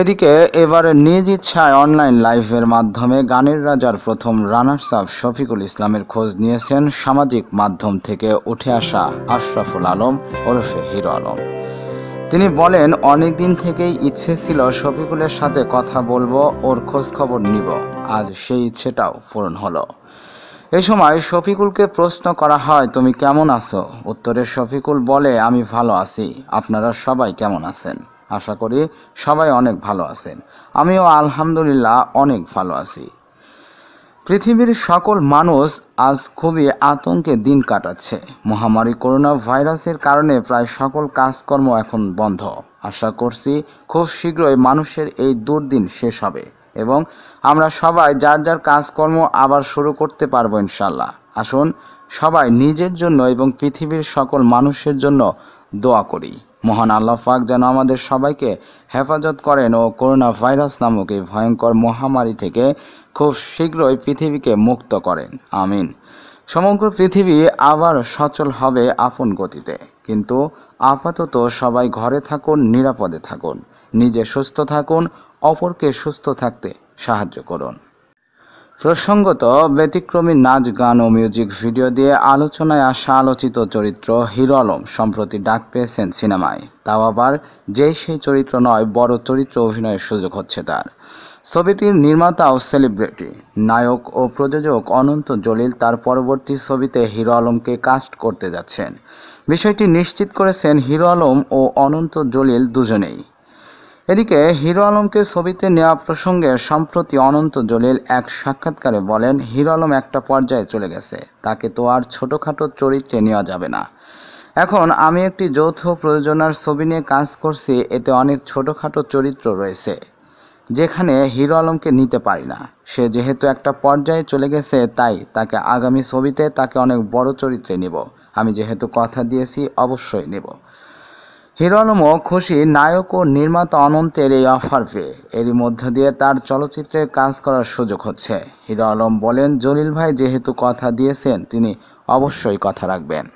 এদিকে এবারে নিজ ইচ্ছায় অনলাইন লাইভের মাধ্যমে গানের রাজার প্রথম রানার্স আপ শফিকুল ইসলামের খোঁজ নিয়েছেন সামাজিক মাধ্যম থেকে উঠে আসা আশরাফুল আলম ওরফে হিরো আলম তিনি বলেন অনেক দিন থেকেই ইচ্ছে ছিল শফিকুলের সাথে কথা বলবো ওর খোঁজ খবর নিব আজ সেই ইচ্ছেটাও পূরণ হলো এ সময় শফিকুলকে প্রশ্ন করা হয় তুমি কেমন আছো উত্তরে শফিকুল বলে আমি ভালো আছি আপনারা সবাই কেমন আছেন আশা করি সবাই অনেক ভালো আছেন আমিও আলহামদুলিল্লাহ অনেক ভালো আছি পৃথিবীর সকল মানুষ আজ খুবই আতঙ্কে দিন কাটাচ্ছে মহামারী করোনা ভাইরাসের কারণে প্রায় সকল কাজকর্ম এখন বন্ধ আশা করছি খুব শীঘ্রই মানুষের এই দুর্দিন শেষ হবে এবং আমরা সবাই যার যার কাজকর্ম আবার শুরু করতে পারবো ইনশাল্লাহ আসুন সবাই নিজের জন্য এবং পৃথিবীর সকল মানুষের জন্য দোয়া করি মহান আল্লাহ পাক যেন আমাদের সবাইকে হেফাজত করেন ও করোনা ভাইরাস নামক এই ভয়ঙ্কর মহামারী থেকে খুব শীঘ্রই পৃথিবীকে মুক্ত করেন আমিন সমগ্র পৃথিবী আবার সচল হবে আপন গতিতে কিন্তু আপাতত সবাই ঘরে থাকুন নিরাপদে থাকুন নিজে সুস্থ থাকুন অপরকে সুস্থ থাকতে সাহায্য করুন প্রসঙ্গত ব্যতিক্রমী নাচ গান ও মিউজিক ভিডিও দিয়ে আলোচনায় আসা আলোচিত চরিত্র হিরো আলম সম্প্রতি ডাক পেয়েছেন সিনেমায় তাও আবার যে সেই চরিত্র নয় বড় চরিত্র অভিনয়ের সুযোগ হচ্ছে তার ছবিটির নির্মাতা ও সেলিব্রিটি নায়ক ও প্রযোজক অনন্ত জলিল তার পরবর্তী ছবিতে হিরো আলমকে কাস্ট করতে যাচ্ছেন বিষয়টি নিশ্চিত করেছেন হিরো আলম ও অনন্ত জলিল দুজনেই এদিকে হিরো আলমকে ছবিতে নেওয়া প্রসঙ্গে সম্প্রতি অনন্ত জলিল এক সাক্ষাৎকারে বলেন হিরো আলম একটা পর্যায়ে চলে গেছে তাকে তো আর ছোটোখাটো চরিত্রে নেওয়া যাবে না এখন আমি একটি যৌথ প্রযোজনার ছবি নিয়ে কাজ করছি এতে অনেক ছোটোখাটো চরিত্র রয়েছে যেখানে হিরো আলমকে নিতে পারি না সে যেহেতু একটা পর্যায়ে চলে গেছে তাই তাকে আগামী ছবিতে তাকে অনেক বড় চরিত্রে নিব আমি যেহেতু কথা দিয়েছি অবশ্যই নেব হিরণম খুশি নায়ক ও নির্মাতা অনন্তের এই অফার পেয়ে এরই মধ্য দিয়ে তার চলচ্চিত্রে কাজ করার সুযোগ হচ্ছে হিরো আলম বলেন জলিল ভাই যেহেতু কথা দিয়েছেন তিনি অবশ্যই কথা রাখবেন